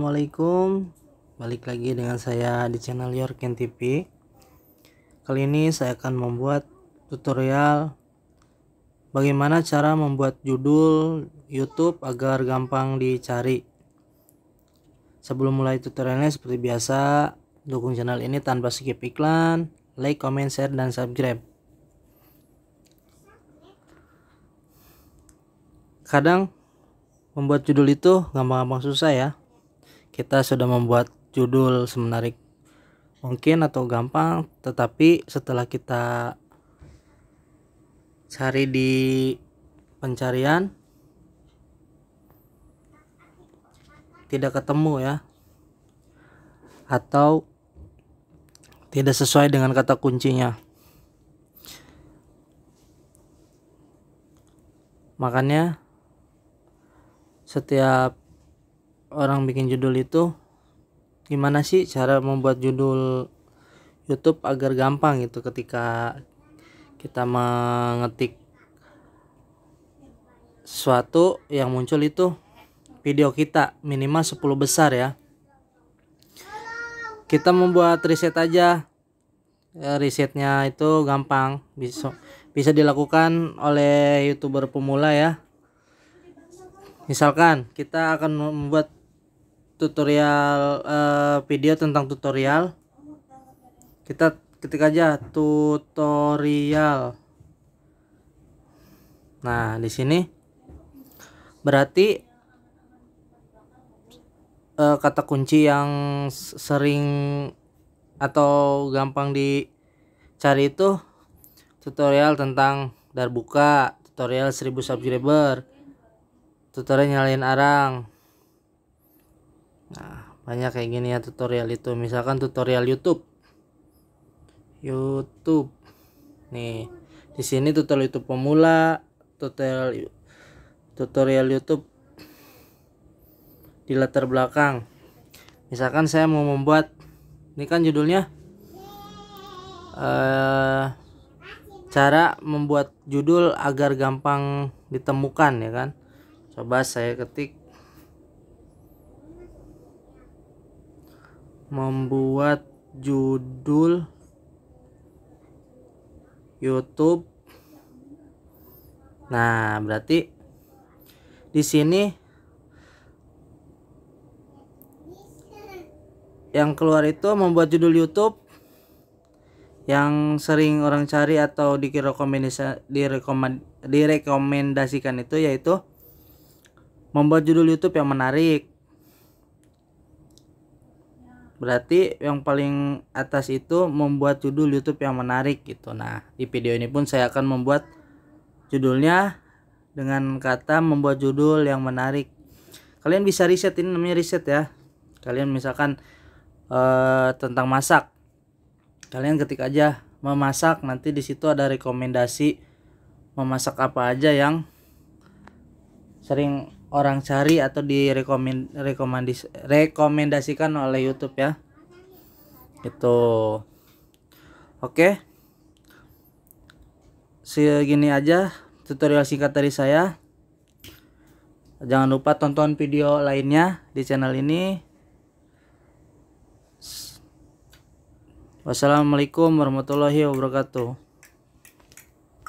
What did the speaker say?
Assalamualaikum balik lagi dengan saya di channel YorKen TV kali ini saya akan membuat tutorial bagaimana cara membuat judul YouTube agar gampang dicari sebelum mulai tutorialnya seperti biasa dukung channel ini tanpa skip iklan like, comment, share, dan subscribe kadang membuat judul itu gampang-gampang susah ya kita sudah membuat judul semenarik mungkin atau gampang tetapi setelah kita cari di pencarian tidak ketemu ya atau tidak sesuai dengan kata kuncinya makanya setiap orang bikin judul itu gimana sih cara membuat judul YouTube agar gampang gitu ketika kita mengetik sesuatu yang muncul itu video kita minimal 10 besar ya kita membuat riset aja ya, risetnya itu gampang bisa bisa dilakukan oleh youtuber pemula ya misalkan kita akan membuat tutorial uh, video tentang tutorial kita ketik aja tutorial nah di sini berarti uh, kata kunci yang sering atau gampang dicari itu tutorial tentang darbuka tutorial 1000 subscriber tutorial nyalain arang hanya kayak gini ya tutorial itu misalkan tutorial YouTube YouTube nih di sini tutorial YouTube pemula tutorial tutorial YouTube di latar belakang misalkan saya mau membuat ini kan judulnya uh, cara membuat judul agar gampang ditemukan ya kan coba saya ketik membuat judul YouTube. Nah, berarti di sini yang keluar itu membuat judul YouTube yang sering orang cari atau direkomendasikan itu yaitu membuat judul YouTube yang menarik Berarti yang paling atas itu membuat judul YouTube yang menarik gitu. Nah, di video ini pun saya akan membuat judulnya dengan kata membuat judul yang menarik. Kalian bisa riset ini namanya riset ya. Kalian misalkan e, tentang masak. Kalian ketik aja memasak nanti di situ ada rekomendasi memasak apa aja yang sering orang cari atau direkomendasikan oleh YouTube ya itu oke segini aja tutorial singkat dari saya jangan lupa tonton video lainnya di channel ini wassalamualaikum warahmatullahi wabarakatuh